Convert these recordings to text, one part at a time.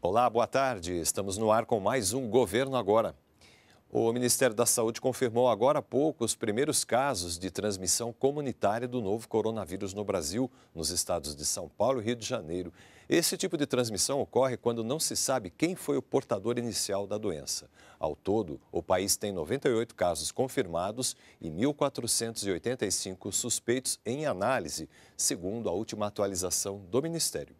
Olá, boa tarde. Estamos no ar com mais um Governo Agora. O Ministério da Saúde confirmou agora há pouco os primeiros casos de transmissão comunitária do novo coronavírus no Brasil, nos estados de São Paulo e Rio de Janeiro. Esse tipo de transmissão ocorre quando não se sabe quem foi o portador inicial da doença. Ao todo, o país tem 98 casos confirmados e 1.485 suspeitos em análise, segundo a última atualização do Ministério.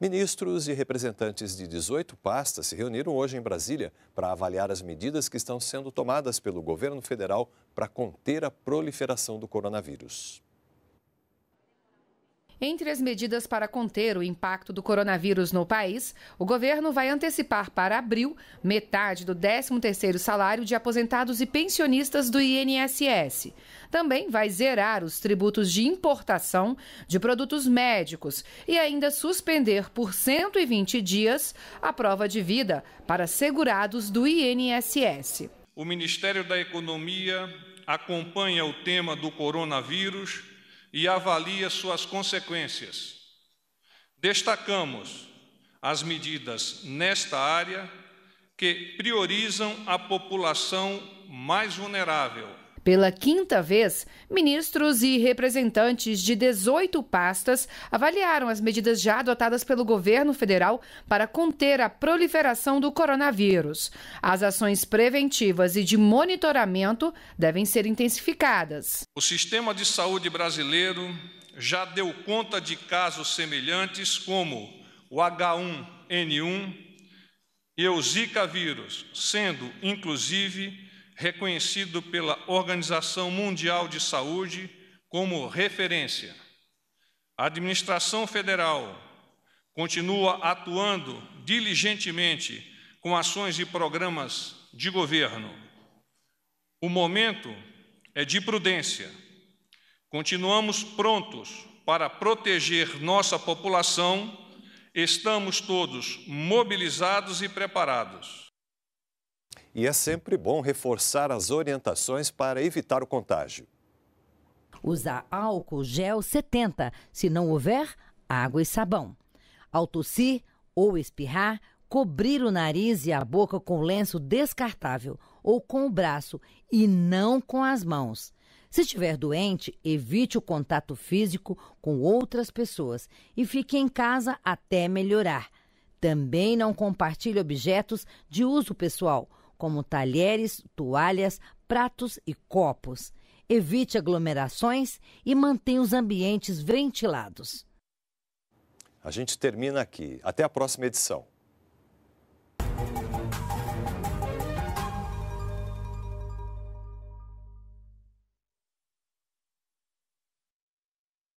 Ministros e representantes de 18 pastas se reuniram hoje em Brasília para avaliar as medidas que estão sendo tomadas pelo governo federal para conter a proliferação do coronavírus. Entre as medidas para conter o impacto do coronavírus no país, o governo vai antecipar para abril metade do 13º salário de aposentados e pensionistas do INSS. Também vai zerar os tributos de importação de produtos médicos e ainda suspender por 120 dias a prova de vida para segurados do INSS. O Ministério da Economia acompanha o tema do coronavírus e avalia suas consequências. Destacamos as medidas nesta área que priorizam a população mais vulnerável, pela quinta vez, ministros e representantes de 18 pastas avaliaram as medidas já adotadas pelo governo federal para conter a proliferação do coronavírus. As ações preventivas e de monitoramento devem ser intensificadas. O sistema de saúde brasileiro já deu conta de casos semelhantes como o H1N1 e o Zika vírus, sendo inclusive reconhecido pela Organização Mundial de Saúde como referência. A administração federal continua atuando diligentemente com ações e programas de governo. O momento é de prudência. Continuamos prontos para proteger nossa população, estamos todos mobilizados e preparados e é sempre bom reforçar as orientações para evitar o contágio. Usar álcool gel 70, se não houver, água e sabão. Ao tossir ou espirrar, cobrir o nariz e a boca com lenço descartável ou com o braço e não com as mãos. Se estiver doente, evite o contato físico com outras pessoas e fique em casa até melhorar. Também não compartilhe objetos de uso pessoal, como talheres, toalhas, pratos e copos. Evite aglomerações e mantenha os ambientes ventilados. A gente termina aqui. Até a próxima edição.